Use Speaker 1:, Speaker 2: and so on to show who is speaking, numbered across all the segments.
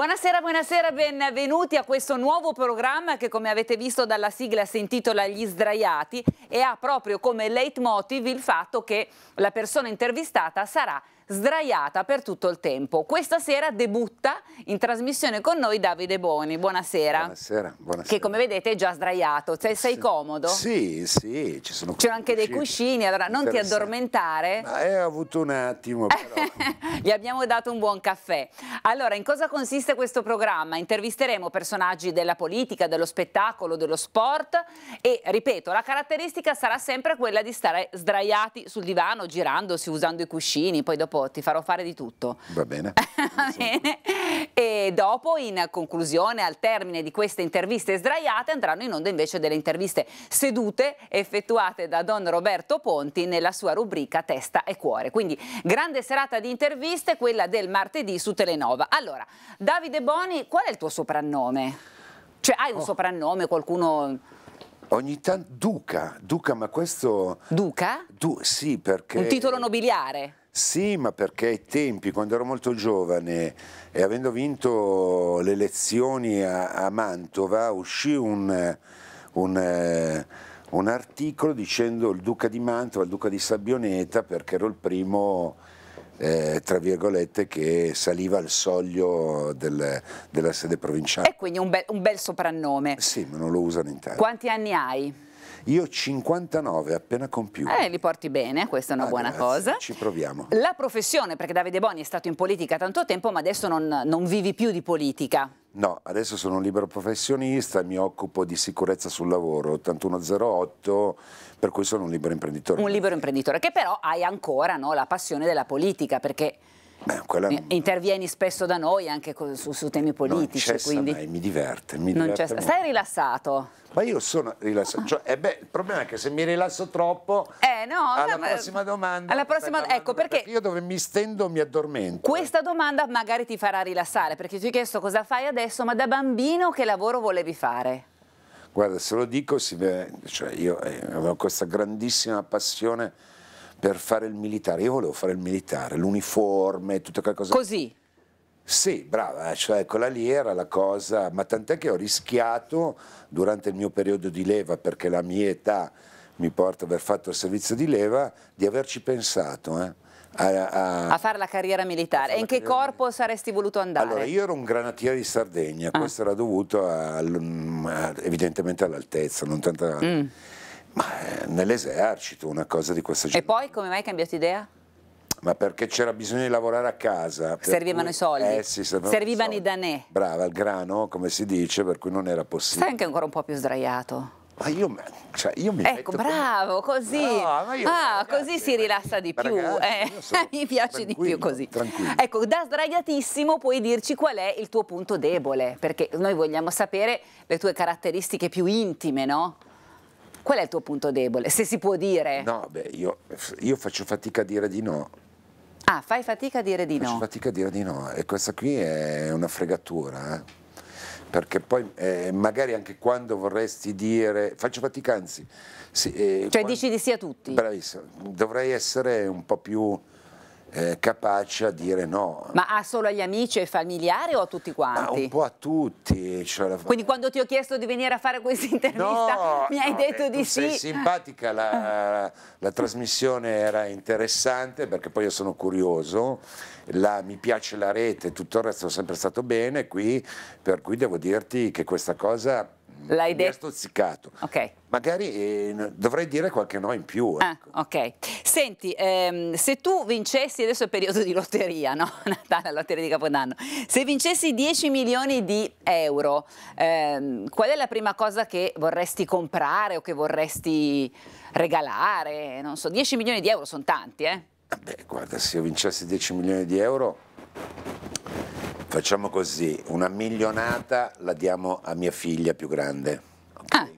Speaker 1: Buonasera, buonasera, benvenuti a questo nuovo programma che come avete visto dalla sigla si intitola Gli sdraiati e ha proprio come leitmotiv il fatto che la persona intervistata sarà sdraiata per tutto il tempo. Questa sera debutta in trasmissione con noi Davide Boni. Buonasera. Buonasera. buonasera. Che come vedete è già sdraiato. Sei, sei comodo? Sì,
Speaker 2: sì, ci sono C'erano anche dei cuscini, allora non ti
Speaker 1: addormentare. Ma
Speaker 2: eh, ho avuto un attimo però.
Speaker 1: Gli abbiamo dato un buon caffè. Allora, in cosa consiste questo programma? Intervisteremo personaggi della politica, dello spettacolo, dello sport e, ripeto, la caratteristica sarà sempre quella di stare sdraiati sul divano, girandosi, usando i cuscini, poi dopo ti farò fare di tutto. Va bene. bene. E dopo, in conclusione, al termine di queste interviste sdraiate, andranno in onda invece delle interviste sedute effettuate da Don Roberto Ponti nella sua rubrica Testa e Cuore. Quindi grande serata di interviste, quella del martedì su Telenova. Allora, Davide Boni, qual è il tuo soprannome? Cioè, hai un oh. soprannome, qualcuno...
Speaker 2: Ogni tanto Duca, Duca, ma questo... Duca? Du, sì, perché... Un titolo
Speaker 1: nobiliare?
Speaker 2: Sì, ma perché ai tempi, quando ero molto giovane e avendo vinto le elezioni a, a Mantova, uscì un, un, eh, un, articolo dicendo il duca di Mantova, il duca di Sabbioneta, perché ero il primo, eh, tra virgolette, che saliva al soglio del, della sede provinciale. E
Speaker 1: quindi un, be un bel soprannome.
Speaker 2: Sì, ma non lo usano in tanti. Quanti
Speaker 1: anni hai?
Speaker 2: Io 59 appena compiuto.
Speaker 1: Eh, li porti bene, questa è una ah, buona grazie.
Speaker 2: cosa. Ci proviamo.
Speaker 1: La professione, perché Davide Boni è stato in politica tanto tempo, ma adesso non, non vivi più di politica.
Speaker 2: No, adesso sono un libero professionista, mi occupo di sicurezza sul lavoro, 8108, per cui sono un libero imprenditore. Un
Speaker 1: libero imprenditore, che però hai ancora no, la passione della politica, perché eh, quella... Eh, intervieni spesso da noi anche su, su temi politici. quindi... mai, mi
Speaker 2: diverte. Mi diverte Stai
Speaker 1: rilassato.
Speaker 2: Ma io sono rilassato. Ah. Cioè, eh beh, il problema è che se mi rilasso troppo,
Speaker 1: eh, no, alla no, prossima
Speaker 2: domanda. Alla prossima, ecco perché, perché, io dove mi stendo mi addormento.
Speaker 1: Questa domanda magari ti farà rilassare perché ti ho chiesto cosa fai adesso, ma da bambino che lavoro volevi fare?
Speaker 2: Guarda, se lo dico, si vede, cioè io eh, avevo questa grandissima passione per fare il militare. Io volevo fare il militare, l'uniforme, tutte quelle cose. Così? Sì, brava, eh, cioè quella lì era la cosa, ma tant'è che ho rischiato durante il mio periodo di leva, perché la mia età mi porta ad aver fatto il servizio di leva, di averci pensato. Eh. A, a, a,
Speaker 1: fare la carriera militare. E in che corpo militare. saresti voluto andare? Allora, io
Speaker 2: ero un granatiere di Sardegna, ah. questo era dovuto mm, a, evidentemente all'altezza, non tanto... Mm ma eh, nell'esercito, una cosa di questa genere.
Speaker 1: E poi come mai hai cambiato idea?
Speaker 2: ma perché c'era bisogno di lavorare a casa. Servivano cui, i soldi. Eh, sì, servivano, servivano i danè. Brava, il grano, come si dice, per cui non era possibile. Stai
Speaker 1: anche ancora un po' più sdraiato.
Speaker 2: Ma io, cioè, io mi Ecco, bravo,
Speaker 1: come... così. No, io, ah, ragazzi, così si rilassa di più. Ragazzi, eh. mi piace di più così. Tranquillo. Ecco, da sdraiatissimo puoi dirci qual è il tuo punto debole, perché noi vogliamo sapere le tue caratteristiche più intime, no? Qual è il tuo punto debole, se si può dire?
Speaker 2: No, beh, io, io faccio fatica a dire di no.
Speaker 1: Ah, fai fatica a dire di faccio no? Faccio
Speaker 2: fatica a dire di no e questa qui è una fregatura, eh? perché poi eh, magari anche quando vorresti dire, faccio fatica anzi. Sì, eh, cioè quando...
Speaker 1: dici di sì a tutti?
Speaker 2: Bravissimo, dovrei essere un po' più eh, capace a dire no.
Speaker 1: Ma ha solo agli amici e familiari o a tutti quanti? Ma
Speaker 2: un po' a tutti. Cioè... Quindi
Speaker 1: quando ti ho chiesto di venire a fare questa intervista no, mi hai no, detto eh, di sei sì. Sei simpatica,
Speaker 2: la, la, trasmissione era interessante perché poi io sono curioso, la, mi piace la rete, tutto il resto è sempre stato bene qui, per cui devo dirti che questa cosa L'hai detto? Mi ha stuzzicato. Okay. Magari eh, dovrei dire qualche no in più. Ah,
Speaker 1: ecco. Ah, ok. Senti, ehm, se tu vincessi, adesso è il periodo di lotteria, no? Natale, lotteria di Capodanno. Se vincessi 10 milioni di euro, ehm, qual è la prima cosa che vorresti comprare o che vorresti regalare? Non so, 10 milioni di euro sono tanti, eh?
Speaker 2: Beh, guarda, se io vincessi 10 milioni di euro Facciamo così, una milionata la diamo a mia figlia più grande. Okay. Ah,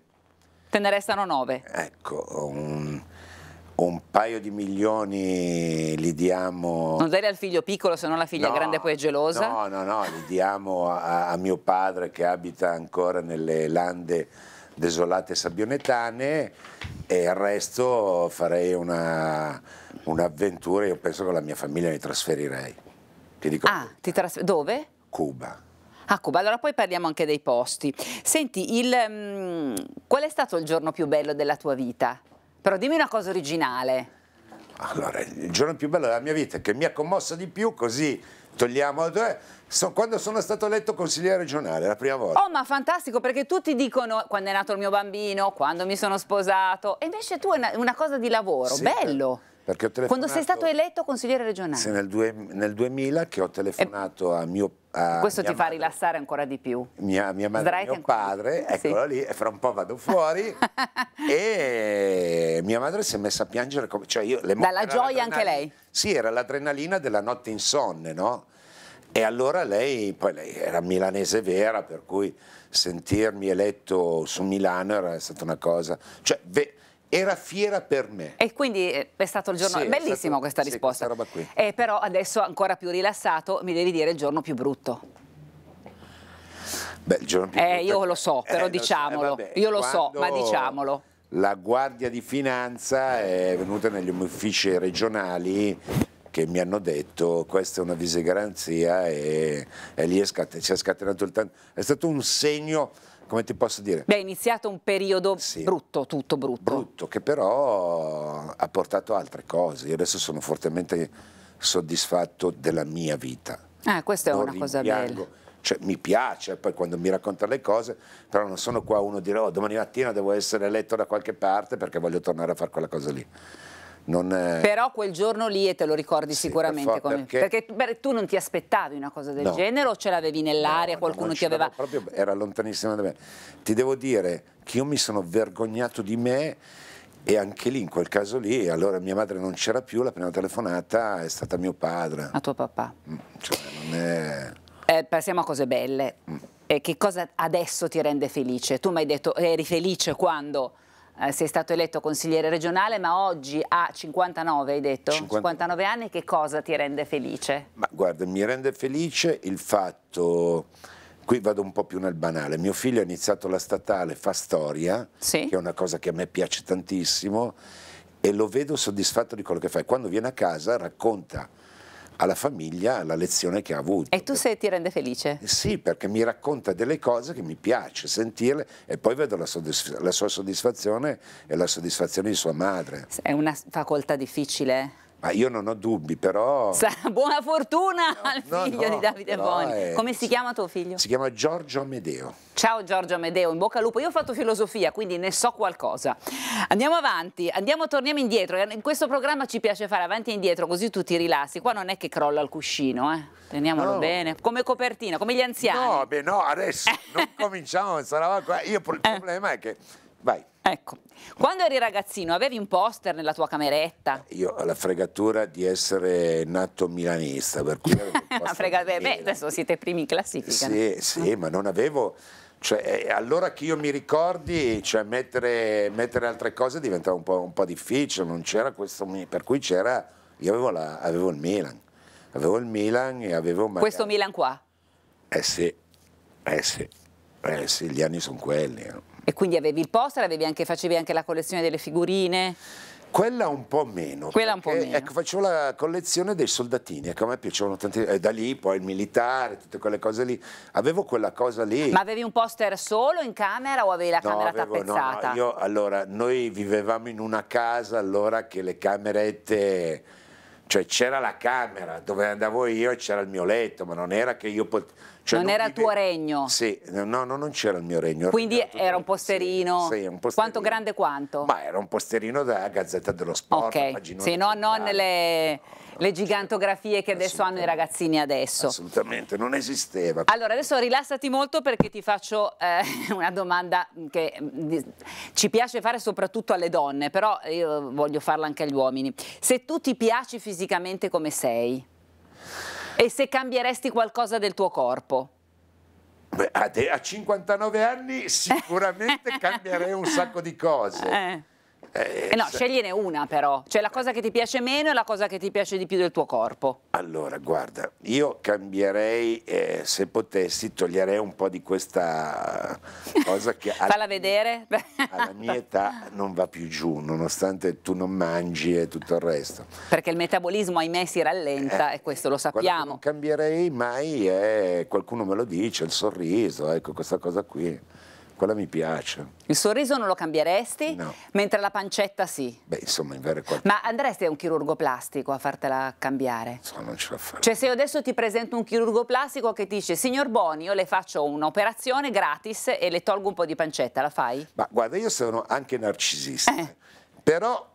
Speaker 1: te ne restano nove. Ecco,
Speaker 2: un, un, paio di milioni li diamo... Non dare
Speaker 1: al figlio piccolo, se no la figlia no, grande poi è gelosa. No, no,
Speaker 2: no, li diamo a, a mio padre che abita ancora nelle lande desolate sabbionetane e il resto farei un'avventura, io penso che la mia famiglia mi trasferirei. Ti dico
Speaker 1: ah, ti tras- dove? Cuba. A ah, Cuba, allora poi parliamo anche dei posti. Senti, il, um, qual è stato il giorno più bello della tua vita? Però dimmi una cosa originale. Allora, il
Speaker 2: giorno più bello della mia vita, che mi ha commosso di più, così togliamo... Sono, quando sono stato eletto consigliere regionale, la prima volta. Oh,
Speaker 1: ma fantastico, perché tutti dicono quando è nato il mio bambino, quando mi sono sposato, e invece tu è una, una cosa di lavoro, sì, bello.
Speaker 2: Eh. Quando sei stato
Speaker 1: eletto consigliere regionale?
Speaker 2: Nel, due, nel, 2000 che ho telefonato e... a mio a Questo ti madre, fa
Speaker 1: rilassare ancora di più.
Speaker 2: Mia, mia madre e mio padre, eccolo sì. lì, e fra un po' vado fuori e mia madre si è messa a piangere. Come, cioè io, le Dalla gioia anche lei? Sì, era l'adrenalina della notte insonne, no? E allora lei, poi lei era milanese vera, per cui sentirmi eletto su Milano era stata una cosa... Cioè, ve, era fiera per me.
Speaker 1: E quindi eh, è stato il giorno... Sì, Bellissimo stato, questa sì, risposta. Questa roba qui. Eh, però adesso ancora più rilassato, mi devi dire il giorno più brutto. Beh, il giorno più eh, brutto... Io lo so, eh, però eh, diciamolo. So, eh, vabbè, io lo so, ma diciamolo.
Speaker 2: La Guardia di Finanza è venuta negli uffici regionali che mi hanno detto questa è una visegaranzia e, e lì è, scat è scatenato il tanto. È stato un segno come ti posso dire?
Speaker 1: Beh, è iniziato un periodo sì.
Speaker 2: brutto, tutto brutto. Brutto, che però ha portato altre cose. Io adesso sono fortemente soddisfatto della mia vita.
Speaker 1: Ah, questa è non una cosa bella.
Speaker 2: Cioè, mi piace poi quando mi racconta le cose, però non sono qua uno a dire oh, domani mattina devo essere eletto da qualche parte perché voglio tornare a fare quella cosa lì. È...
Speaker 1: Però quel giorno lì, e te lo ricordi sì, sicuramente, per perché... perché beh, tu non ti aspettavi una cosa del no. genere o ce l'avevi nell'aria, no, qualcuno no, ti aveva...
Speaker 2: Proprio, era lontanissima da me. Ti devo dire che io mi sono vergognato di me e anche lì, in quel caso lì, allora mia madre non c'era più, la prima telefonata è stata mio padre. A tuo papà. Cioè, è...
Speaker 1: eh, passiamo a cose belle. Mm. Eh, che cosa adesso ti rende felice? Tu mi hai detto eri felice quando eh, sei stato eletto consigliere regionale, ma oggi a 59, hai detto, 50... 59 anni, che cosa ti rende felice?
Speaker 2: Ma guarda, mi rende felice il fatto qui vado un po' più nel banale. Mio figlio ha iniziato la statale, fa storia, sì. che è una cosa che a me piace tantissimo, e lo vedo soddisfatto di quello che fa. quando viene a casa racconta alla famiglia la lezione che ha avuto.
Speaker 1: E tu se ti rende felice? Eh
Speaker 2: sì, perché mi racconta delle cose che mi piace sentirle e poi vedo la, soddisf la sua soddisfazione e la soddisfazione di sua madre. È una facoltà difficile. Ma io non ho dubbi, però...
Speaker 1: Buona fortuna no, al figlio no, no, di Davide Boni. Come si chiama tuo figlio? Si
Speaker 2: chiama Giorgio Amedeo.
Speaker 1: Ciao Giorgio Amedeo, in bocca al lupo. Io ho fatto filosofia, quindi ne so qualcosa. Andiamo avanti, andiamo, torniamo indietro. In questo programma ci piace fare avanti e indietro, così tu ti rilassi. Qua non è che crolla il cuscino, eh. Teniamolo bene. Come copertina, come gli anziani. No,
Speaker 2: beh, no, adesso non cominciamo. Io il eh. problema è che... Vai.
Speaker 1: Ecco, quando eri ragazzino avevi un poster nella tua cameretta?
Speaker 2: Eh, io ho la fregatura di essere nato milanista, per cui...
Speaker 1: la frega... Beh, adesso siete primi in classifica. Sì,
Speaker 2: no? sì, ma non avevo... Cioè, eh, allora che io mi ricordi, cioè, mettere, mettere, altre cose diventava un po', un po difficile, questo, per cui c'era, io avevo, la, avevo, il Milan, avevo il Milan e avevo... Magari... Questo Milan qua? Eh sì, eh sì, eh sì gli anni sono quelli. No? Eh.
Speaker 1: E quindi avevi il poster, avevi anche, facevi anche la collezione delle figurine? Quella un po' meno. Quella un po' meno. Ecco, facevo
Speaker 2: la collezione dei soldatini, ecco, a me piacevano tanti, eh, da lì poi il militare, tutte quelle cose lì. Avevo quella cosa lì. Ma
Speaker 1: avevi un poster solo in camera o avevi la no, camera avevo, tappezzata? No, io,
Speaker 2: allora, noi vivevamo in una casa allora che le camerette... Cioè c'era la camera dove andavo io e c'era il mio letto, ma non era che io potevo cioè non, non, era il
Speaker 1: tuo regno?
Speaker 2: Sì, no, no non c'era il mio regno. Quindi
Speaker 1: era, era un, posterino. Sì,
Speaker 2: sì, un posterino. Quanto
Speaker 1: grande quanto?
Speaker 2: Ma era un posterino da Gazzetta dello Sport. Ok, se no,
Speaker 1: non le, no, le gigantografie che adesso hanno i ragazzini adesso.
Speaker 2: Assolutamente, non esisteva. Allora,
Speaker 1: adesso rilassati molto perché ti faccio eh, una domanda che mm, ci piace fare soprattutto alle donne, però io voglio farla anche agli uomini. Se tu ti piaci fisicamente come sei, e se cambieresti qualcosa del tuo corpo?
Speaker 2: Beh, a, a 59 anni sicuramente cambierei un sacco di
Speaker 1: cose. Eh.
Speaker 2: Eh, eh, no, scegliene
Speaker 1: una però, cioè la cosa che ti piace meno e la cosa che ti piace di più del tuo corpo.
Speaker 2: Allora, guarda, io cambierei, eh, se potessi, toglierei un po' di questa cosa che... Falla
Speaker 1: vedere. alla
Speaker 2: mia età non va più giù, nonostante tu non mangi e tutto il resto.
Speaker 1: Perché il metabolismo, ahimè, si rallenta eh, e questo lo sappiamo. Non
Speaker 2: cambierei mai, qualcuno me lo dice, il sorriso, ecco questa cosa qui quella mi piace.
Speaker 1: Il sorriso non lo cambieresti? No. Mentre la pancetta sì? Beh, insomma, in vero qualche... Ma andresti a un chirurgo plastico a fartela cambiare? No, non ce la farò. Cioè, se io adesso ti presento un chirurgo plastico che ti dice, signor Boni, io le faccio un'operazione gratis e le tolgo un po' di pancetta, la fai? Ma guarda, io sono
Speaker 2: anche narcisista, eh. però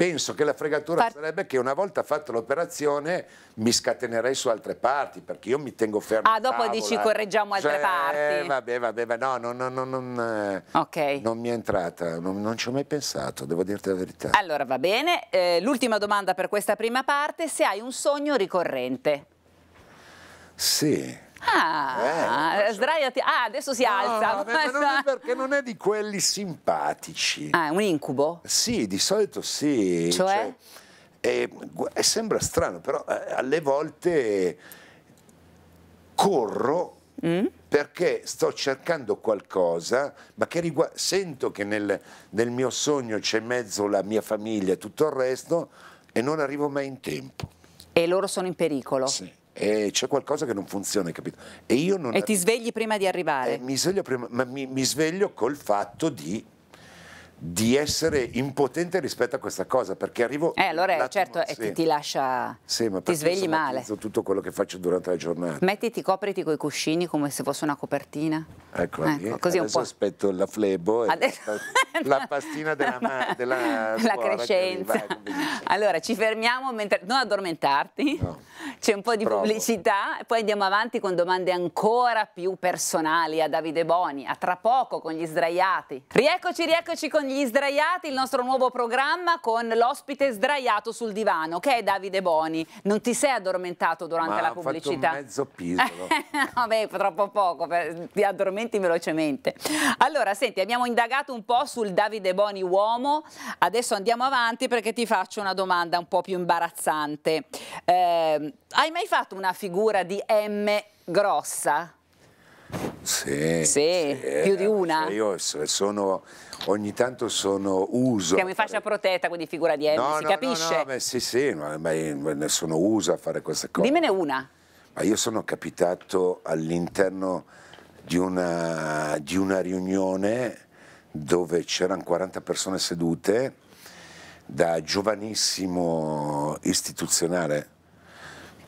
Speaker 2: penso che la fregatura Par sarebbe che una volta fatta l'operazione mi scatenerei su altre parti perché io mi tengo fermo. Ah, dopo tavola. dici correggiamo altre cioè, parti. Vabbè, vabbè, vabbè, no, no, no, no non, eh, okay. non, mi è entrata, non, non, ci ho mai pensato, devo dirti la verità.
Speaker 1: Allora va bene, eh, l'ultima domanda per questa prima parte, se hai un sogno ricorrente.
Speaker 2: Sì.
Speaker 1: Ah, eh, sdraiati. Ah, adesso si no, alza. Beh, ma non
Speaker 2: perché non è di quelli simpatici. Ah, è un incubo? Sì, di solito sì. Cioè? cioè è, sembra strano, però eh, alle volte corro mm? perché sto cercando qualcosa, ma che riguarda, sento che nel, nel mio sogno c'è mezzo la mia famiglia e tutto il resto e non arrivo mai in tempo. E loro sono in pericolo? Sì e c'è qualcosa che non funziona, capito? E, io non... e ti
Speaker 1: svegli prima di arrivare? Eh,
Speaker 2: mi, sveglio prima, ma mi, mi sveglio col fatto di di essere impotente rispetto a questa cosa perché arrivo eh
Speaker 1: allora certo sì. e ti lascia
Speaker 2: sì, ma ti svegli male tutto quello che faccio durante la giornata
Speaker 1: mettiti copriti coi cuscini come se fosse una copertina ecco, ecco eh, così adesso un po'.
Speaker 2: aspetto la flebo adesso... la, la pastina della, ma... della la crescenza arriva,
Speaker 1: allora ci fermiamo mentre non addormentarti no. c'è un po' di Provo. pubblicità e poi andiamo avanti con domande ancora più personali a Davide Boni a tra poco con gli sdraiati rieccoci rieccoci con gli sdraiati, il nostro nuovo programma con l'ospite sdraiato sul divano, che è Davide Boni. Non ti sei addormentato durante Ma la pubblicità? Ma mezzo
Speaker 2: pisolo.
Speaker 1: Vabbè, troppo poco, ti addormenti velocemente. Allora, senti, abbiamo indagato un po' sul Davide Boni uomo, adesso andiamo avanti perché ti faccio una domanda un po' più imbarazzante. Eh, hai mai fatto una figura di M grossa?
Speaker 2: Sì, sì, sì, più di una. Io sono, ogni tanto sono uso. Siamo in
Speaker 1: fascia protetta, quindi figura di Emmy, no, si no, capisce? No, no,
Speaker 2: beh, sì, sì, ma, ne sono uso a fare queste cose. Dimmene una. Ma io sono capitato all'interno di una, di una riunione dove c'erano 40 persone sedute da giovanissimo istituzionale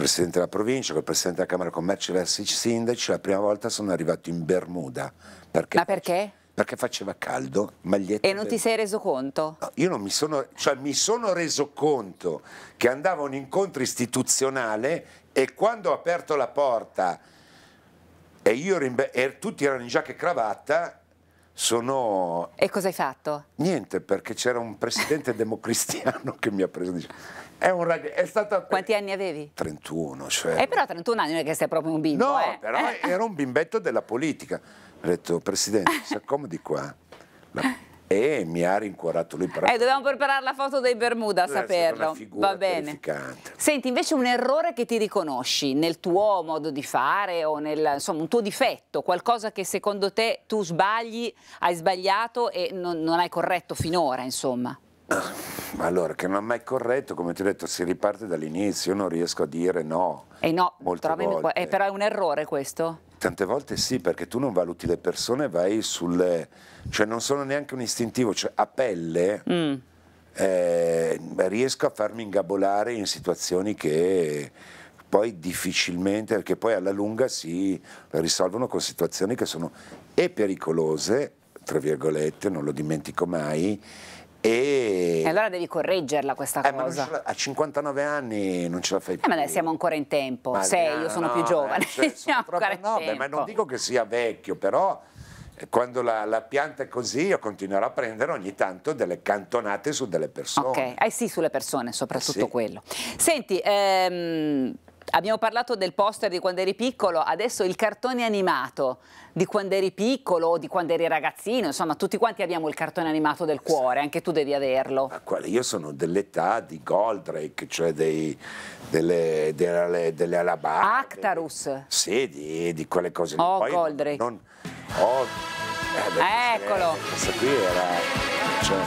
Speaker 2: presidente della provincia, col presidente della Camera di Commercio e i sindaci, la prima volta sono arrivato in Bermuda. Perché Ma perché? perché faceva caldo, maglietta. E non ti
Speaker 1: sei reso conto? No,
Speaker 2: io non mi sono, cioè mi sono reso conto che andava un incontro istituzionale e quando ho aperto la porta e, io ero in, e tutti erano in giacca e cravatta, sono...
Speaker 1: E cosa hai fatto?
Speaker 2: Niente, perché c'era un presidente democristiano che mi ha preso... È, rag... è stata...
Speaker 1: Quanti anni avevi?
Speaker 2: 31, cioè... Eh,
Speaker 1: però 31 anni non è che sei proprio un bimbo, No, eh. però
Speaker 2: eh. era un bimbetto della politica. Ho detto, Presidente, si accomodi qua. La... E mi ha rincuorato lui. Però... Eh, dobbiamo
Speaker 1: preparare la foto dei Bermuda a saperlo. Va bene. Senti, invece un errore che ti riconosci nel tuo modo di fare o nel, insomma, un tuo difetto, qualcosa che secondo te tu sbagli, hai sbagliato e non, non hai corretto finora, insomma.
Speaker 2: Ah. Ma allora, che non è mai corretto, come ti ho detto, si riparte dall'inizio, io non riesco a dire no.
Speaker 1: E eh no, eh, però è un errore questo?
Speaker 2: Tante volte sì, perché tu non valuti le persone, vai sulle... cioè non sono neanche un istintivo, cioè a pelle... Mm. Eh, riesco a farmi ingabolare in situazioni che poi difficilmente, perché poi alla lunga si risolvono con situazioni che sono e pericolose, tra virgolette, non lo dimentico mai, e... e,
Speaker 1: allora devi correggerla questa eh, cosa.
Speaker 2: a 59 anni non ce la fai più. Eh,
Speaker 1: ma siamo ancora in tempo. Ma Sei, no, io sono no, più giovane. Eh, cioè, sono troppo, no, beh, ma
Speaker 2: non dico che sia vecchio, però eh, quando la, la, pianta è così io continuerò a prendere ogni tanto delle cantonate su delle persone. Ok,
Speaker 1: eh sì, sulle persone, soprattutto eh sì. quello. Senti, ehm Abbiamo parlato del poster di quando eri piccolo, adesso il cartone animato di quando eri piccolo o di quando eri ragazzino, insomma tutti quanti abbiamo il cartone animato del cuore, anche tu devi averlo.
Speaker 2: Io sono dell'età di Goldrake, cioè dei, delle, delle, delle alabar.
Speaker 1: Actarus. Delle,
Speaker 2: sì, di, di, quelle cose. Oh,
Speaker 1: Poi Goldrake. Non,
Speaker 2: oh, eh, beh, Eccolo. questa qui era... Cioè,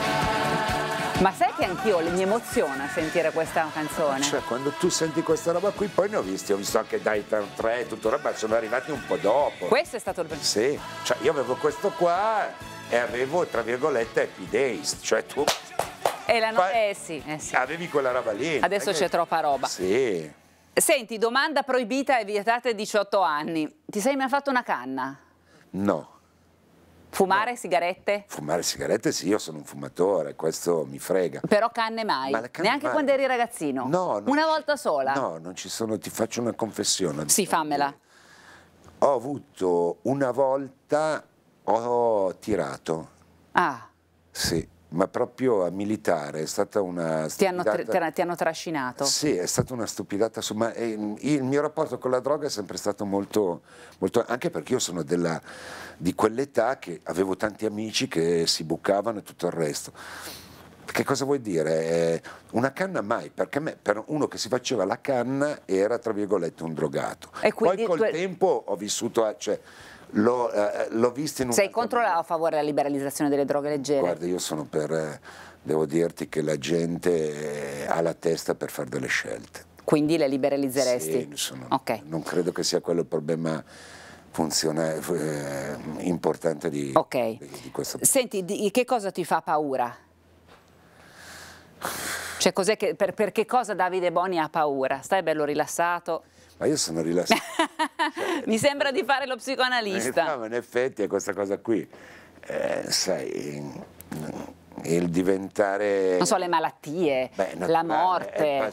Speaker 1: ma sai che anch'io mi emoziona sentire questa canzone? Cioè,
Speaker 2: quando tu senti questa roba qui, poi ne ho visti, ho visto anche Titan 3, tutto roba, sono arrivati un po' dopo. Questo è stato il primo? Sì, cioè io avevo questo qua e avevo, tra virgolette, Happy Days, cioè tu...
Speaker 1: E la no- eh,
Speaker 2: sì, eh sì. Avevi quella roba lì. Adesso eh, c'è che... troppa roba. Sì.
Speaker 1: Senti, domanda proibita e vietata vietate 18 anni. Ti sei mai fatto una canna? No. Fumare no. sigarette?
Speaker 2: Fumare sigarette sì, io sono un fumatore, questo mi frega. Però
Speaker 1: canne mai? Ma canne Neanche mai. quando eri ragazzino? No. Una volta sola? No,
Speaker 2: non ci sono, ti faccio una confessione. Sì, fammela. Ho avuto una volta, ho tirato. Ah. Sì ma proprio a militare è stata una Ti hanno, tra
Speaker 1: ti hanno trascinato? Sì, è
Speaker 2: stata una stupidata, insomma, ehm, il mio rapporto con la droga è sempre stato molto, molto anche perché io sono della, di quell'età che avevo tanti amici che si bucavano e tutto il resto. Che cosa vuoi dire? Eh, una canna mai, perché me, per uno che si faceva la canna era tra virgolette un drogato. E Poi col tu... tempo ho vissuto, cioè, l'ho, eh, eh, l'ho visto in un... Sei
Speaker 1: contro o a favore della liberalizzazione delle droghe leggere? Guarda,
Speaker 2: io sono per... Eh, devo dirti che la gente eh, ha la testa per fare delle scelte.
Speaker 1: Quindi le liberalizzeresti? Sì,
Speaker 2: sono, okay. non credo che sia quello il problema funziona, eh, importante di, okay. di, di questo.
Speaker 1: Senti, di, che cosa ti fa paura? Cioè, che, per, per che cosa Davide Boni ha paura? Stai bello rilassato? Ma io sono rilassato. Mi sembra di fare lo psicoanalista.
Speaker 2: Eh, no, ma in effetti è questa cosa qui. Eh, sai, eh, il diventare... Non so, le
Speaker 1: malattie, Beh, no, la morte,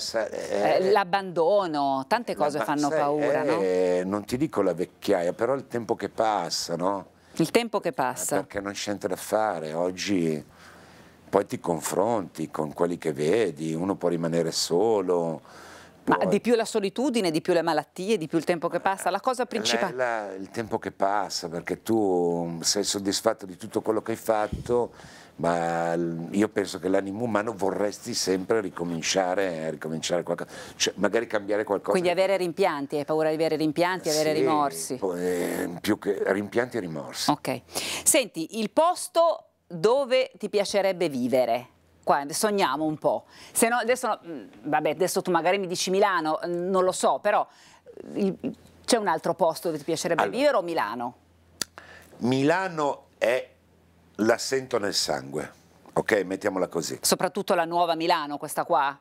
Speaker 1: eh, l'abbandono, tante cose la, fanno sai, paura,
Speaker 2: eh, no? Non ti dico la vecchiaia, però il tempo che passa, no? Il tempo che passa. Perché non c'è niente da fare, oggi poi ti confronti con quelli che vedi, uno può rimanere solo
Speaker 1: ma di più la solitudine, di più le malattie, di più il tempo che passa, la cosa principale?
Speaker 2: La, la, il tempo che passa, perché tu mm, sei soddisfatto di tutto quello che hai fatto, ma io penso che l'animo umano vorresti sempre ricominciare, ricominciare qualcosa, cioè magari cambiare qualcosa. Quindi
Speaker 1: avere rimpianti, hai paura di avere rimpianti, sì, avere rimorsi?
Speaker 2: Eh, più che rimpianti e rimorsi.
Speaker 1: Ok. Senti, il posto dove ti piacerebbe vivere? Qua sogniamo un po'. Se no, adesso, no, mm, vabbè, adesso tu magari mi dici Milano, mm, non lo so, però mm, c'è un altro posto dove ti piacerebbe allora, vivere o Milano?
Speaker 2: Milano è l'assento nel sangue, ok? Mettiamola così.
Speaker 1: Soprattutto la nuova Milano, questa qua?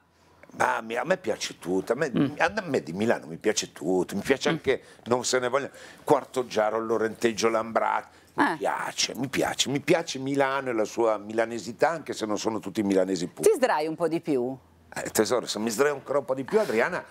Speaker 2: Ma a me piace tutto, a me, mm. a me, di Milano mi piace tutto, mi piace anche, non se ne voglio, Quarto Giaro, Lorenteggio, Lambrat, mi eh. piace, mi piace, mi piace Milano e la sua milanesità, anche se non sono tutti milanesi puri. Ti
Speaker 1: sdrai un po' di più?
Speaker 2: Eh, tesoro, se mi sdrai ancora un po' di più, Adriana,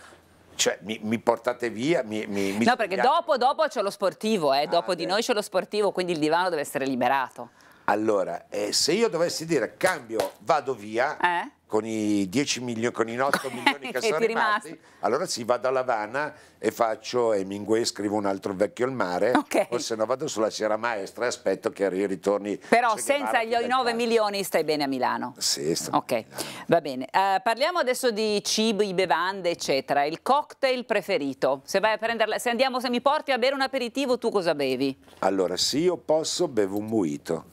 Speaker 2: cioè, mi, mi, portate via, mi, mi, No, perché dopo,
Speaker 1: dopo c'è lo sportivo, eh, dopo ah, beh. di noi c'è lo sportivo, quindi il divano deve essere liberato.
Speaker 2: Allora, eh, se io dovessi dire cambio, vado via, eh? con i 10 milioni, con i 8 milioni che sono rimasti, allora sì, vado a Lavana e faccio Hemingway, scrivo un altro vecchio al mare, okay. o se no vado sulla Sierra Maestra e aspetto che ritorni. Però senza gli 9
Speaker 1: milioni stai bene a Milano. Sì, sto Ok, va bene. Uh, parliamo adesso di cibi, bevande, eccetera. Il cocktail preferito, se, prenderla, se, andiamo, se mi porti a bere un aperitivo, tu cosa bevi?
Speaker 2: Allora, se io posso, bevo un muito.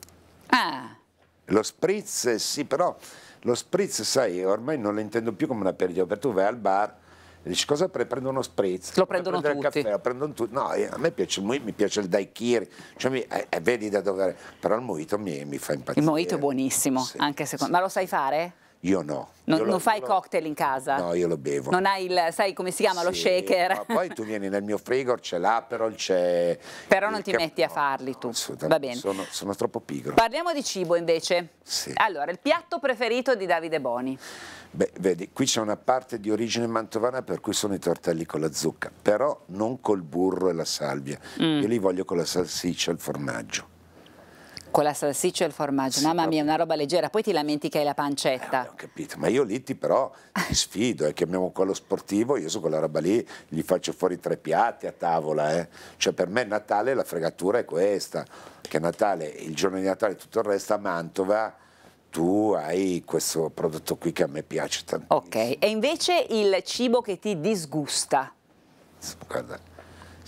Speaker 2: Ah. Lo spritz, sì, però lo spritz, sai, ormai non lo intendo più come una perdita, perché tu vai al bar e dici cosa pre- prendo uno spritz? Lo prendono tutti. caffè, lo prendono tutti. No, eh, a me piace il mojito, mi piace il daiquiri, cioè mi, eh, eh vedi da dove... Però il mojito mi, mi fa impazzire. Il mojito è
Speaker 1: buonissimo, sì, anche secondo... Sì. Ma lo sai fare?
Speaker 2: Io no. Non, io non lo, fai lo, cocktail
Speaker 1: in casa? No, io
Speaker 2: lo bevo. Non hai
Speaker 1: il, sai come si chiama, sì, lo shaker? No, poi tu
Speaker 2: vieni nel mio frigo, c'è l'Aperol, c'è... Però non ti metti a
Speaker 1: farli tu, no, va bene. Sono,
Speaker 2: sono, troppo pigro.
Speaker 1: Parliamo di cibo invece. Sì. Allora, il piatto preferito di Davide Boni?
Speaker 2: Beh, vedi, qui c'è una parte di origine mantovana per cui sono i tortelli con la zucca, però non col burro e la salvia. Mm. Io li voglio con la salsiccia e il formaggio.
Speaker 1: Con la salsiccia e il formaggio, sì, mamma mia, una roba leggera, poi ti lamenti che hai la pancetta. Eh, ho
Speaker 2: capito, ma io lì ti però ti sfido, eh, chiamiamo quello sportivo, io su quella roba lì gli faccio fuori tre piatti a tavola, eh. cioè per me Natale la fregatura è questa, perché Natale, il giorno di Natale e tutto il resto a Mantova tu hai questo prodotto qui che a me piace tantissimo. Ok,
Speaker 1: e invece il cibo che ti disgusta? Guarda,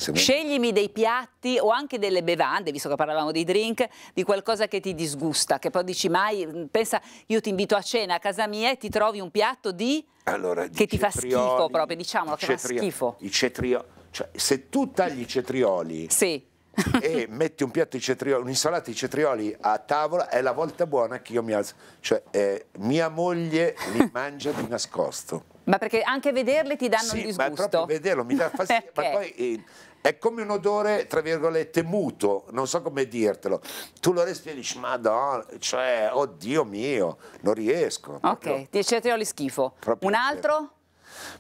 Speaker 1: Vuoi... Sceglimi dei piatti o anche delle bevande, visto che parlavamo di drink, di qualcosa che ti disgusta, che poi dici mai, pensa, io ti invito a cena a casa mia e ti trovi un piatto di... Allora, di che ti fa schifo proprio, diciamolo, che fa schifo.
Speaker 2: I cetrioli, cioè se tu tagli i cetrioli... Sì. e metti un piatto di cetrioli, un'insalata di cetrioli a tavola, è la volta buona che io mi alzo. Cioè, eh, mia moglie li mangia di nascosto.
Speaker 1: Ma perché anche vederle ti danno sì, il
Speaker 2: disgusto. ma proprio vederlo mi dà fastidio, ma poi... Eh, è come un odore, tra virgolette, muto, non so come dirtelo. Tu lo respiri e dici, madonna, cioè, oddio mio, non riesco. Ok,
Speaker 1: ti cetrioli schifo. Proprio un altro?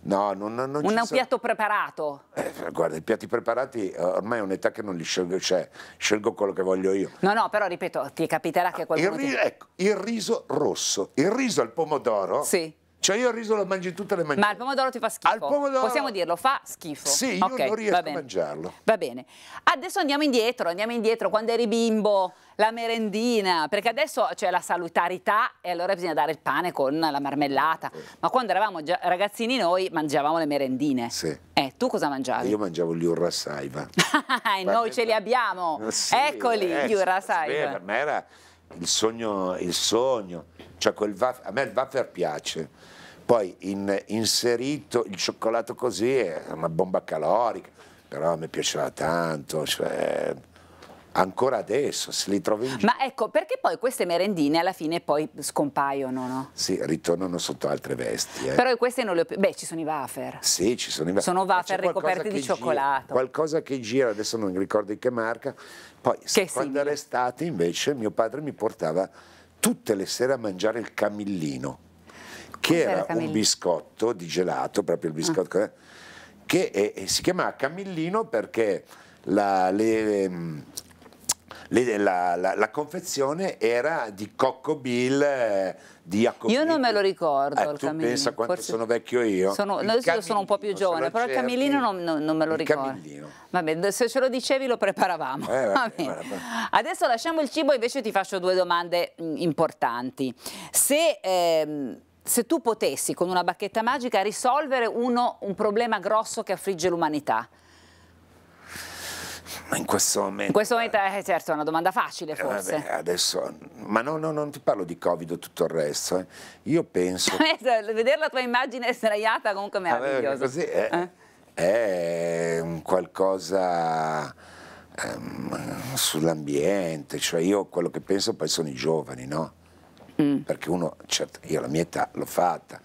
Speaker 2: No, non, non Un sono... piatto
Speaker 1: preparato?
Speaker 2: Eh, guarda, i piatti preparati eh, ormai è un'età che non li scelgo, cioè, scelgo quello che voglio io.
Speaker 1: No, no, però ripeto, ti capiterà che ah, qualcuno... Il, ri... ti...
Speaker 2: ecco, il riso rosso, il riso al pomodoro... Sì cioè io il riso lo mangi tutte le
Speaker 1: mangiate. Ma il pomodoro ti fa schifo? Pomodoro... Possiamo dirlo, fa schifo. Sì, io okay, non riesco a mangiarlo. Va bene. Adesso andiamo indietro, andiamo indietro. Quando eri bimbo, la merendina, perché adesso c'è la salutarità e allora bisogna dare il pane con la marmellata. Eh. Ma quando eravamo ragazzini noi mangiavamo le merendine. Sì. Eh, tu cosa mangiavi? Io
Speaker 2: mangiavo gli urrasaiva.
Speaker 1: e eh, noi ce li abbiamo. Eh, sì, Eccoli, eh, gli urrasaiva. Sì, per
Speaker 2: me era il sogno, il sogno. Cioè quel wafer, a me il wafer piace poi in, inserito il cioccolato così è una bomba calorica, però a me piaceva tanto, cioè, ancora adesso se li trovi in giro.
Speaker 1: Ma ecco, perché poi queste merendine alla fine poi scompaiono, no?
Speaker 2: Sì, ritornano sotto altre vesti. Eh.
Speaker 1: Però queste non le ho più... Beh, ci sono i wafer.
Speaker 2: Sì, ci sono i wafer. Sono wafer ricoperti di cioccolato. Gira, qualcosa che gira, adesso non ricordo di che marca. Poi, che quando era estate, invece, mio padre mi portava tutte le sere a mangiare il camillino che era, era un biscotto di gelato, proprio il biscotto, ah. che è, si chiamava Camillino perché la, le, ehm, le, la, la, la, confezione era di Cocco Bill eh, di
Speaker 1: Jacobino. Io non me lo ricordo. Eh, tu Camillino. pensa quanto Forse sono vecchio io. Sono, adesso sono un po' più giovane, però il Camillino non, non, me lo ricordo. Camillino. Vabbè, se ce lo dicevi lo preparavamo. Eh, vabbè, vabbè. Adesso lasciamo il cibo, invece ti faccio due domande importanti. Se... Ehm, se tu potessi con una bacchetta magica risolvere uno, un problema grosso che affligge l'umanità,
Speaker 2: ma in questo momento... In
Speaker 1: questo momento, eh, certo, è una domanda facile eh, forse. Vabbè,
Speaker 2: adesso, ma no, no, non ti parlo di Covid o tutto il resto. Eh. Io penso...
Speaker 1: Vedere la tua immagine sdraiata comunque è ah, meraviglioso. Così è, eh, eh?
Speaker 2: è un qualcosa ehm, sull'ambiente. Cioè io quello che penso poi sono i giovani, no? Mm. perché uno, certo, io la mia età l'ho fatta,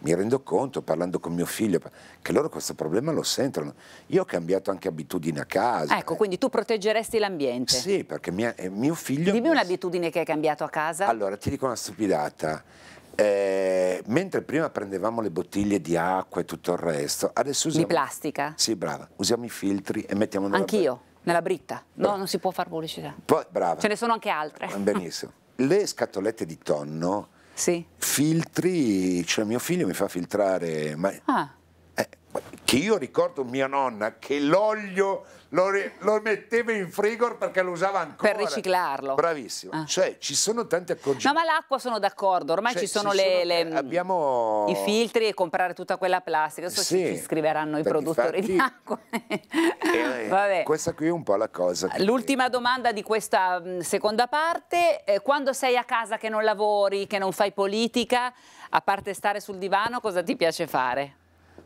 Speaker 2: mi rendo conto parlando con mio figlio che loro questo problema lo sentono. Io ho cambiato anche abitudini a casa.
Speaker 1: Ecco, eh. quindi tu proteggeresti l'ambiente. Sì,
Speaker 2: perché mia, eh, mio figlio...
Speaker 1: Dimmi un'abitudine che hai cambiato a casa. Allora, ti dico una
Speaker 2: stupidata. Eh, mentre prima prendevamo le bottiglie di acqua e tutto il resto, adesso usiamo... Di plastica? Sì, brava. Usiamo i filtri e mettiamo... Anch'io,
Speaker 1: nella britta. No, non si può fare pubblicità.
Speaker 2: Poi, brava. Ce ne sono anche altre. Benissimo le scatolette di tonno, sì. filtri, cioè mio figlio mi fa filtrare, ma ah che io ricordo mia nonna che l'olio lo, lo, metteva in frigor perché lo usava ancora. Per riciclarlo. Bravissimo. Ah. Cioè, ci sono tanti accorgimenti.
Speaker 1: No, ma l'acqua sono d'accordo, ormai cioè, ci sono, ci le, sono le, eh, abbiamo... i filtri e comprare tutta quella plastica, adesso sì, ci scriveranno i produttori infatti, di acqua.
Speaker 2: eh, eh questa qui è un po' la cosa. Che...
Speaker 1: L'ultima domanda di questa mm, seconda parte, eh, quando sei a casa che non lavori, che non fai politica, a parte stare sul divano, cosa ti piace fare?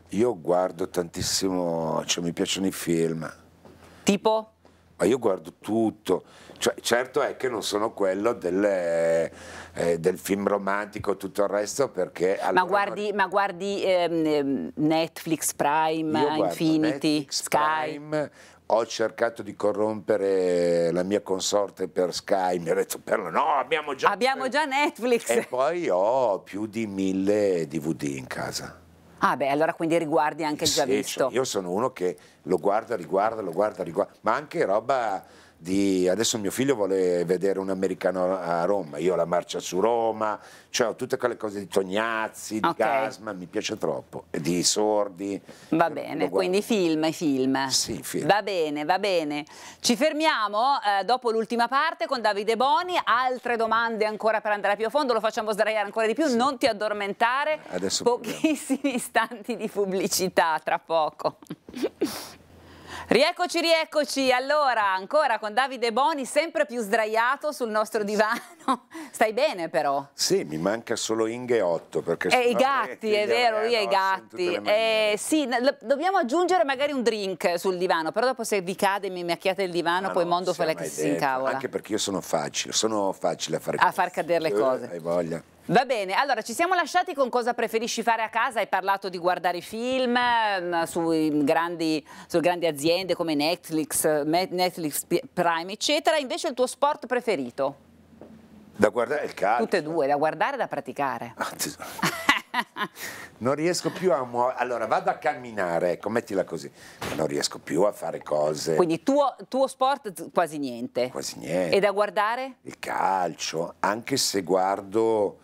Speaker 2: Io guardo tantissimo, cioè, mi piacciono i film. Tipo? Ma io guardo tutto, cioè, certo è che non sono quello delle, eh, del film romantico e tutto il resto perché... Ma guardi,
Speaker 1: ma guardi ehm, ehm Netflix Prime, Infinity, Netflix,
Speaker 2: Sky? Prime, ho cercato di corrompere la mia consorte per Sky, mi ha detto Perlo, no,
Speaker 1: abbiamo già, abbiamo già Netflix. E
Speaker 2: poi ho più di mille DVD in casa.
Speaker 1: Ah beh, allora quindi riguardi anche il già sì, visto.
Speaker 2: Io sono uno che lo guarda, riguarda, lo guarda, riguarda, ma anche roba di adesso mio figlio vuole vedere un americano a Roma, io la marcia su Roma, cioè ho tutte quelle cose di Tognazzi, di okay. Gasman, mi piace troppo, e di Sordi.
Speaker 1: Va bene, quindi film, film. Sì, film. Va bene, va bene. Ci fermiamo eh, dopo l'ultima parte con Davide Boni, altre domande ancora per andare più a fondo, lo facciamo sdraiare ancora di più, sì. non ti addormentare, adesso pochissimi proviamo. istanti di pubblicità tra poco. Rieccoci, rieccoci. Allora, ancora con Davide Boni, sempre più sdraiato sul nostro divano. Stai bene però? Sì, mi
Speaker 2: manca solo Inge 8 perché... Eh, eh, e i gatti, è vero, lui e i gatti. Eh,
Speaker 1: sì, dobbiamo aggiungere magari un drink sul divano, però dopo se vi cade e mi macchiate il divano, Ma ah, poi no, Mondo fa che si incavola. Anche
Speaker 2: perché io sono facile, sono facile a far, a
Speaker 1: far cadere le cose. hai voglia. Va bene, allora ci siamo lasciati con cosa preferisci fare a casa, hai parlato di guardare film ehm, su grandi, su grandi aziende come Netflix, Netflix Prime eccetera, invece il tuo sport preferito?
Speaker 2: Da guardare il calcio. Tutte
Speaker 1: e due, da guardare e da praticare. Ah,
Speaker 2: non riesco più a muovere. Allora vado a camminare, ecco, mettila così. ma Non riesco più a fare cose. Quindi
Speaker 1: tuo, tuo, sport quasi niente. Quasi niente. E da guardare? Il
Speaker 2: calcio, anche se guardo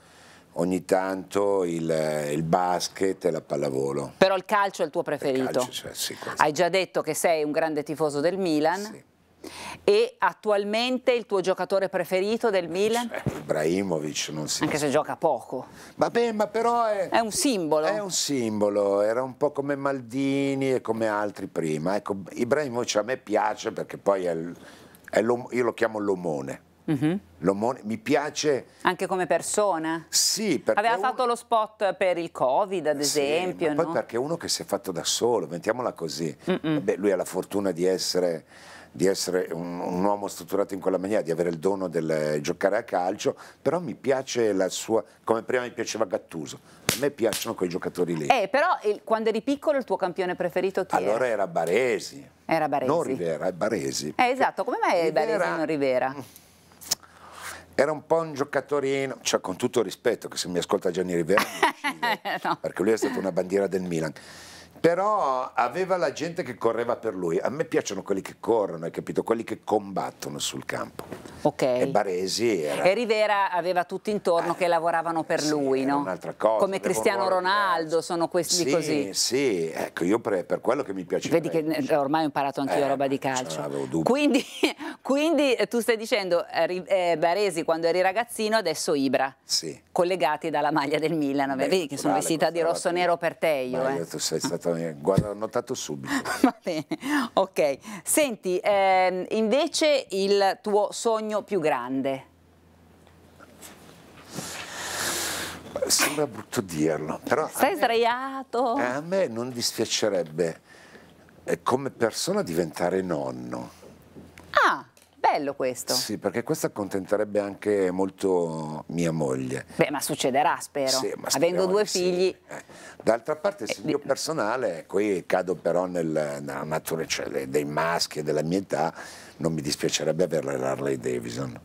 Speaker 2: ogni tanto il, eh, il, basket e la pallavolo.
Speaker 1: Però il calcio è il tuo preferito? Il calcio, cioè, sì, Hai già detto che sei un grande tifoso del Milan. Sì. E attualmente il tuo giocatore preferito del Milan? Cioè,
Speaker 2: Ibrahimovic, non si Anche se gioca poco. Vabbè, ma però è, è un simbolo. È un simbolo, era un po' come Maldini e come altri prima. Ecco, Ibrahimovic a me piace perché poi è, è io lo chiamo l'omone Mm -hmm. Mi piace...
Speaker 1: Anche come persona?
Speaker 2: Sì, perché... Aveva uno...
Speaker 1: fatto lo spot per il Covid, ad sì, esempio, ma no? poi
Speaker 2: perché uno che si è fatto da solo, mettiamola così. Vabbè, lui ha la fortuna di essere di essere un, un, uomo strutturato in quella maniera, di avere il dono del giocare a calcio, però mi piace la sua, come prima mi piaceva Gattuso, a me piacciono quei giocatori lì.
Speaker 1: Eh, però il, quando eri piccolo il tuo campione preferito chi Allora era,
Speaker 2: era Baresi.
Speaker 1: Era Baresi. Non
Speaker 2: Rivera, è Baresi. Eh,
Speaker 1: esatto, come mai Rivera... Baresi e non Rivera? Mm
Speaker 2: era un po' un giocatorino, cioè con tutto rispetto che se mi ascolta Gianni Rivera,
Speaker 1: no.
Speaker 2: perché lui è stato una bandiera del Milan però aveva la gente che correva per lui. A me piacciono quelli che corrono, hai capito? Quelli che combattono sul campo. Ok. E Baresi era... E
Speaker 1: Rivera aveva tutti intorno eh, che lavoravano per eh, sì,
Speaker 2: lui, no? un'altra cosa. Come Cristiano
Speaker 1: Ronaldo, sono questi sì, così. Sì,
Speaker 2: sì, ecco, io
Speaker 1: per, per quello che mi piace. Vedi che ormai ho imparato anch'io eh, roba di calcio. Non Quindi, quindi eh, tu stai dicendo eh, eh, Baresi quando eri ragazzino, adesso Ibra. Sì. Collegati dalla maglia del Milan. Beh, Vedi che sono vestita di rosso-nero per te io. io
Speaker 2: tu sei ah. stato guarda, l'ho eh, notato subito. Va
Speaker 1: bene, ok. Senti, ehm, invece il tuo sogno più grande?
Speaker 2: Sembra brutto dirlo, però... Stai
Speaker 1: sdraiato? A, eh, a
Speaker 2: me non dispiacerebbe eh, come persona diventare nonno.
Speaker 1: Ah! Bello questo. Sì,
Speaker 2: perché questo accontenterebbe anche molto mia moglie.
Speaker 1: Beh, ma succederà, spero. Sì, ma Avendo due figli. Sì. Eh.
Speaker 2: D'altra parte, sul eh, mio personale, qui cado però nel, nella natura cioè, dei maschi e della mia età, non mi dispiacerebbe avere l'Harley Davidson.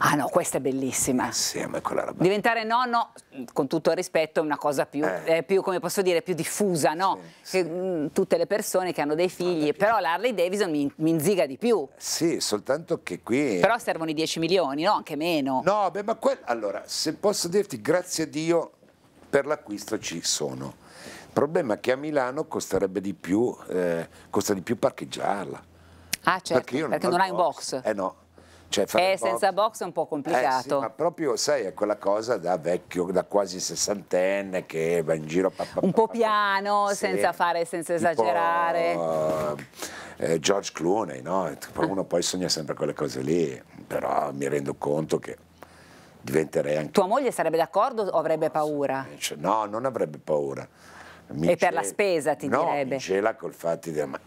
Speaker 2: Ah no, questa è bellissima. Eh sì, ma è quella roba.
Speaker 1: Diventare nonno, con tutto il rispetto, è una cosa più, eh. Eh, più come posso dire, più diffusa, no? Sì, che, sì. Mm, Mh, tutte le persone che hanno dei figli, però l'Harley Davidson mi, mi, inziga di più.
Speaker 2: Sì, soltanto che qui... Però servono
Speaker 1: i 10 milioni, no? Anche
Speaker 2: meno. No, beh, ma quel... allora, se posso dirti, grazie a Dio, per l'acquisto ci sono. Il problema è che a Milano costerebbe di più, eh, costa di più parcheggiarla.
Speaker 1: Ah certo, perché, non, perché non, hai un box. box.
Speaker 2: Eh no, cioè eh, senza
Speaker 1: box è un po' complicato. Eh,
Speaker 2: sì, ma proprio, sai, è quella cosa da vecchio, da quasi sessantenne che va in giro... Pa, pa, un po'
Speaker 1: piano, sì. senza fare, senza tipo, esagerare. Uh,
Speaker 2: eh, George Clooney, no? Uno poi sogna sempre quelle cose lì, però mi rendo conto che diventerei anche...
Speaker 1: Tua moglie sarebbe d'accordo o avrebbe paura?
Speaker 2: No, non avrebbe paura.
Speaker 1: Mi e per la spesa ti no, direbbe? No, mi
Speaker 2: cela col fatto di... Ma...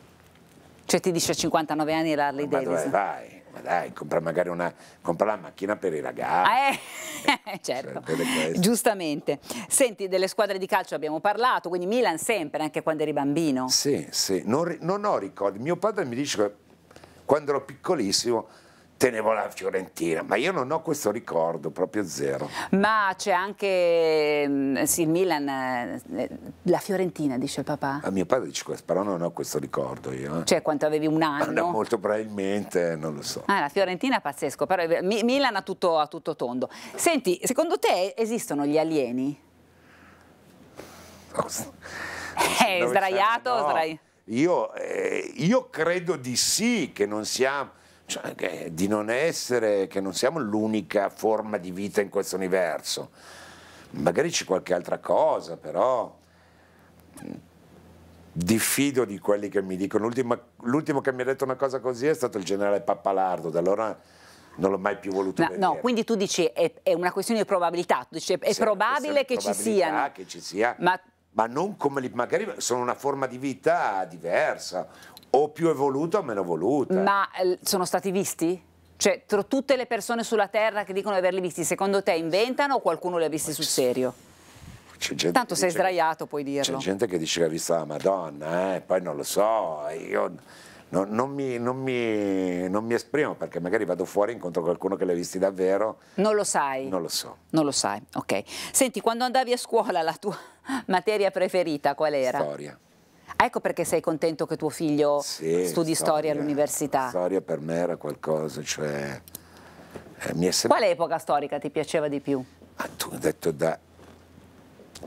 Speaker 1: Cioè ti dice a 59 anni l'Harley Davidson. Ma dove vai?
Speaker 2: ma dai, compra magari una, compra la macchina per i ragazzi.
Speaker 1: Ah, eh, certo, cioè, giustamente. Senti, delle squadre di calcio abbiamo parlato, quindi Milan sempre, anche quando eri bambino.
Speaker 2: Sì, sì, non, non ho ricordi. Mio padre mi dice che quando ero piccolissimo tenevo la Fiorentina, ma io non ho questo ricordo, proprio zero.
Speaker 1: Ma c'è anche, mm, sì, il Milan, eh, la Fiorentina, dice il papà.
Speaker 2: A ah, mio padre dice questo, però non ho questo ricordo io. Eh.
Speaker 1: Cioè quando avevi un anno? Allora,
Speaker 2: molto probabilmente, non lo so. Ah,
Speaker 1: la Fiorentina è pazzesco, però Milan ha tutto, a tutto tondo. Senti, secondo te esistono gli alieni? Eh, sdraiato, no. sdraiato.
Speaker 2: Io, eh, io credo di sì, che non siamo cioè, che, di non essere, che non siamo l'unica forma di vita in questo universo. Magari c'è qualche altra cosa, però diffido di quelli che mi dicono. L'ultimo che mi ha detto una cosa così è stato il generale Pappalardo, da allora non l'ho mai più voluto Ma, vedere. No,
Speaker 1: quindi tu dici è, è una questione di probabilità, tu dici, è sì, probabile che ci siano.
Speaker 2: Che ci sia. Ma ma non come li, magari sono una forma di vita diversa o più evoluta o meno evoluta. Ma
Speaker 1: eh, sono stati visti? Cioè, tra tutte le persone sulla Terra che dicono di averli visti, secondo te inventano o qualcuno li ha visti sul serio?
Speaker 2: Tanto sei dice, sdraiato, puoi dirlo. C'è gente che dice che ha visto la Madonna, eh? poi non lo so, io non, non, mi, non, mi, non, mi, esprimo perché magari vado fuori e incontro qualcuno che li ha visti davvero.
Speaker 1: Non lo sai? Non lo so. Non lo sai, ok. Senti, quando andavi a scuola la tua materia preferita qual era? Storia. Ecco perché sei contento che tuo figlio sì, studi storia, storia all'università. Storia per me era qualcosa,
Speaker 2: cioè... Eh, sem- Quale
Speaker 1: epoca storica ti piaceva di più?
Speaker 2: Ah, tu hai detto da...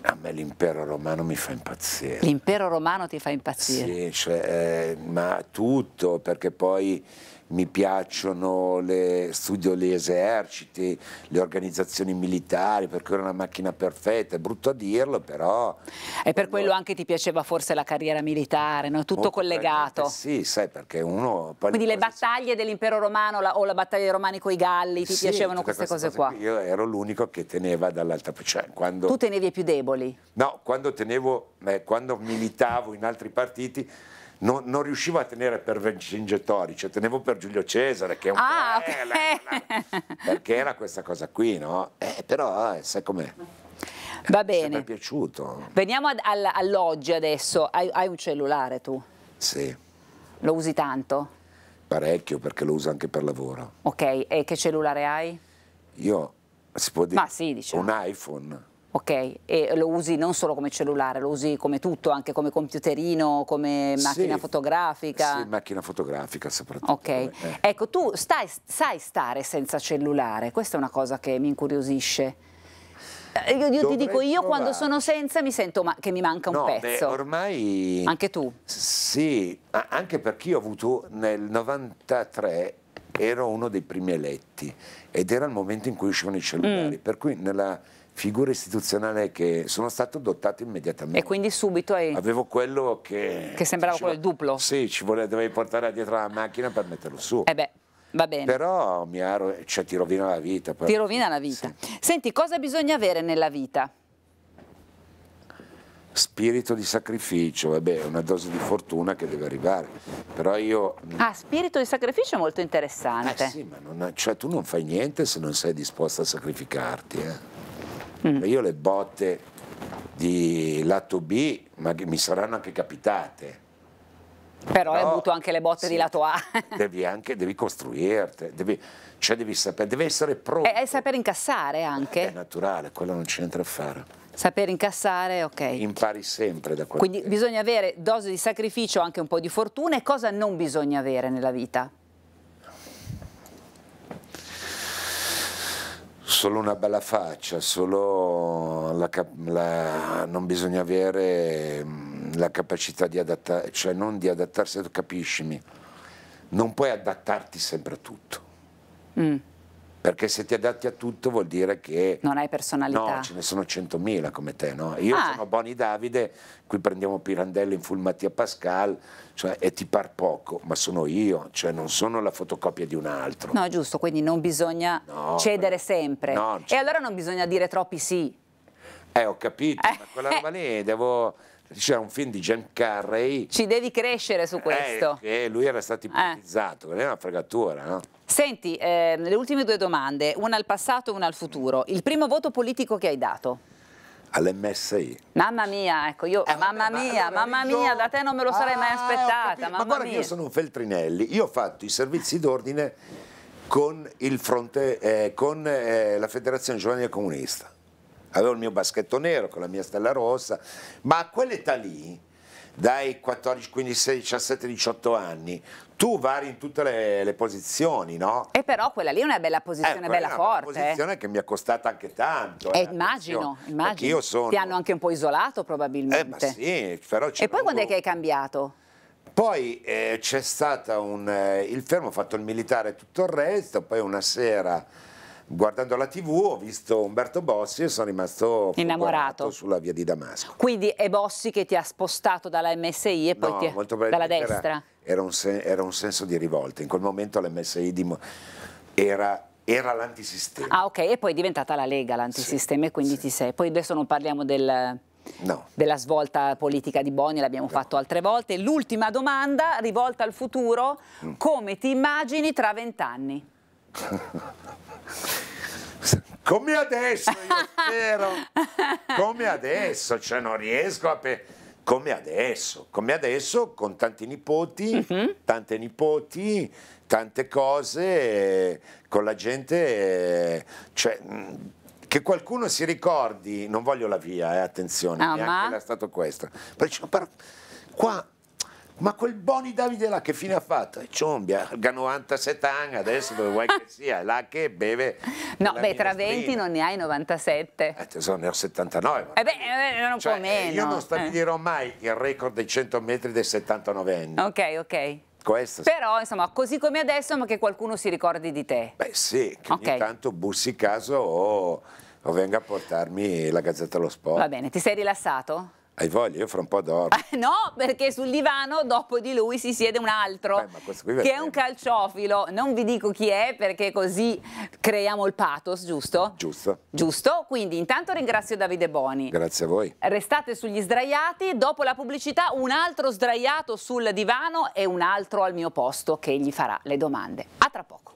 Speaker 2: A me l'impero romano mi fa impazzire.
Speaker 1: L'impero romano ti fa impazzire?
Speaker 2: Sì, cioè, eh, ma tutto, perché poi mi piacciono, le, studio gli eserciti, le organizzazioni militari, perché era una macchina perfetta, è brutto a dirlo però...
Speaker 1: E per quello anche ti piaceva forse la carriera militare, no? tutto collegato.
Speaker 2: Sì, sai perché uno... Quindi le
Speaker 1: battaglie si... dell'impero romano la, o la battaglia dei romani con i galli, ti sì, piacevano queste, queste cose, cose,
Speaker 2: qua? Io ero l'unico che teneva dall'alta... Cioè, quando... Tu
Speaker 1: tenevi i più deboli?
Speaker 2: No, quando tenevo, eh, quando militavo in altri partiti non, non, riuscivo a tenere per Vercingetorix, cioè tenevo per Giulio Cesare, che è un
Speaker 1: ah, po' eh, okay.
Speaker 2: la, perché era questa cosa qui, no? Eh, però eh, sai com'è. Va bene. Mi è piaciuto.
Speaker 1: Veniamo ad, all, all'oggi adesso. Hai, hai, un cellulare tu? Sì. Lo usi tanto?
Speaker 2: Parecchio perché lo uso anche per lavoro.
Speaker 1: Ok, e che cellulare hai?
Speaker 2: Io, si può dire? Ma sì, diciamo. Un iPhone
Speaker 1: ok? E lo usi non solo come cellulare, lo usi come tutto, anche come computerino, come macchina sì, fotografica. Sì,
Speaker 2: macchina fotografica soprattutto.
Speaker 1: Ok, eh. ecco, tu stai, sai stare senza cellulare, questa è una cosa che mi incuriosisce. Eh, io, io ti dico, io quando sono senza mi sento che mi manca un no, pezzo. Beh, ormai... Anche tu?
Speaker 2: Sì, anche perché io ho avuto nel 93 ero uno dei primi eletti ed era il momento in cui uscivano i cellulari, mm. per cui nella figura istituzionale che sono stato adottato immediatamente. E
Speaker 1: quindi subito hai...
Speaker 2: Avevo quello che... Che sembrava quello del duplo. Sì, ci voleva, dovevi portare dietro la macchina per metterlo su. E eh beh. Va bene. Però mi ha, cioè, ti rovina la vita. Però. Ti
Speaker 1: rovina la vita. Sì. Senti, cosa bisogna avere nella vita?
Speaker 2: spirito di sacrificio, vabbè, una dose di fortuna che deve arrivare. Però io.
Speaker 1: Ah, spirito di sacrificio è molto interessante. Eh sì, ma
Speaker 2: non, cioè, tu non fai niente se non sei disposto a sacrificarti. Eh. Mm. Io le botte di lato B, ma mi saranno anche capitate.
Speaker 1: Però no, hai avuto anche le botte sì, di lato A.
Speaker 2: devi anche, devi costruirti, devi, cioè devi sapere, devi essere pronto.
Speaker 1: E, e saper incassare anche. È
Speaker 2: naturale, quello non c'entra
Speaker 1: a fare. Saper incassare, ok. Impari sempre da quello. Quindi che... bisogna avere dose di sacrificio, anche un po' di fortuna e cosa non bisogna avere nella vita?
Speaker 2: solo una bella faccia, solo la, la, non bisogna avere mm, la capacità di adattarsi, cioè non di adattarsi, capiscimi, non puoi adattarti sempre a tutto. Mm. Perché se ti adatti a tutto vuol dire che...
Speaker 1: Non hai personalità. No, ce
Speaker 2: ne sono 100.000 come te, no? Io ah. sono Boni Davide, qui prendiamo Pirandello in full Mattia Pascal, cioè, e ti par poco, ma sono io, cioè non sono la fotocopia di un altro.
Speaker 1: No, giusto, quindi non bisogna no, cedere per... sempre. No, e cioè allora non bisogna dire troppi sì.
Speaker 2: Eh, ho capito, eh. ma quella roba lì devo c'era un film di Jim Carrey. Ci
Speaker 1: devi crescere su eh, questo.
Speaker 2: Eh, lui era stato eh. ipotizzato, eh. è una fregatura, no?
Speaker 1: Senti, eh, le ultime due domande, una al passato e una al futuro. Il primo voto politico che hai dato?
Speaker 2: all'MSI.
Speaker 1: Mamma mia, ecco, io, eh, mamma vabbè, mia, allora mamma io... mia, da te non me lo sarei ah, mai aspettata. Ma guarda mia. che io sono
Speaker 2: un Feltrinelli, io ho fatto i servizi d'ordine con, fronte, eh, con eh, la Federazione Giovanile Comunista. Avevo il mio baschetto nero con la mia stella rossa, ma a quell'età lì dai 14, 15, 16, 17, 18 anni, tu vari in tutte le, le posizioni, no?
Speaker 1: E però quella lì è una bella posizione, eh, bella è una forte. Una eh. posizione
Speaker 2: che mi è costata anche tanto. Eh, eh immagino, immagino. Io sono... Ti hanno
Speaker 1: anche un po' isolato probabilmente. Eh, ma
Speaker 2: sì, però ci E poi
Speaker 1: quando è che hai cambiato?
Speaker 2: Poi eh, c'è stato un... Eh, il fermo, ho fatto il militare e tutto il resto, poi una sera guardando la tv ho visto Umberto Bossi e sono rimasto innamorato sulla via di Damasco.
Speaker 1: Quindi è Bossi che ti ha spostato dalla MSI e poi no, ti molto dalla destra? Era,
Speaker 2: era, un sen, era, un senso di rivolta, in quel momento l'MSI era era l'antisistema.
Speaker 1: Ah ok, e poi è diventata la Lega l'antisistema sì, e quindi sì. ti sei. Poi adesso non parliamo del, no. della svolta politica di Boni, l'abbiamo no. fatto altre volte. L'ultima domanda, rivolta al futuro, mm. come ti immagini tra vent'anni?
Speaker 2: Come adesso,
Speaker 1: io spero. Come adesso,
Speaker 2: cioè non riesco a... Pe- come adesso, come adesso con tanti nipoti, mm -hmm. tante nipoti, tante cose, con la gente, cioè, che qualcuno si ricordi, non voglio la via, eh, attenzione, ah, neanche ma... era stato questo, perciò, però, qua ma quel Boni Davide là che fine ha fatto? È ciombia, ha 97 anni adesso dove vuoi che sia, là che beve. No, beh, tra 20 non
Speaker 1: ne hai 97. Eh,
Speaker 2: tesoro, ne ho 79.
Speaker 1: Eh beh, eh, eh, non un cioè, po' meno. Io non eh. stabilirò
Speaker 2: mai il record dei 100 metri dei 79 anni.
Speaker 1: Ok, ok.
Speaker 2: Questo. Però,
Speaker 1: insomma, così come adesso, ma che qualcuno si ricordi di te.
Speaker 2: Beh, sì, che okay. ogni tanto bussi caso o, o venga a portarmi la Gazzetta dello Sport. Va
Speaker 1: bene, ti sei rilassato?
Speaker 2: Hai voglia? Io fra un po' dormo.
Speaker 1: no, perché sul divano dopo di lui si siede un altro, Beh, che è un calciofilo. Non vi dico chi è perché così creiamo il pathos, giusto? Giusto. Giusto, quindi intanto ringrazio Davide Boni. Grazie a voi. Restate sugli sdraiati, dopo la pubblicità un altro sdraiato sul divano e un altro al mio posto che gli farà le domande. A tra poco.